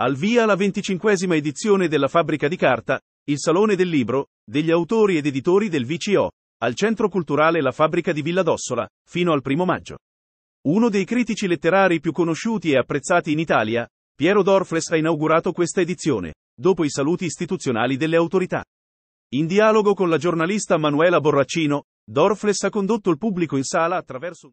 Al via la venticinquesima edizione della Fabbrica di Carta, il Salone del Libro, degli autori ed editori del VCO, al Centro Culturale La Fabbrica di Villa d'Ossola, fino al primo maggio. Uno dei critici letterari più conosciuti e apprezzati in Italia, Piero Dorfles ha inaugurato questa edizione, dopo i saluti istituzionali delle autorità. In dialogo con la giornalista Manuela Borraccino, Dorfles ha condotto il pubblico in sala attraverso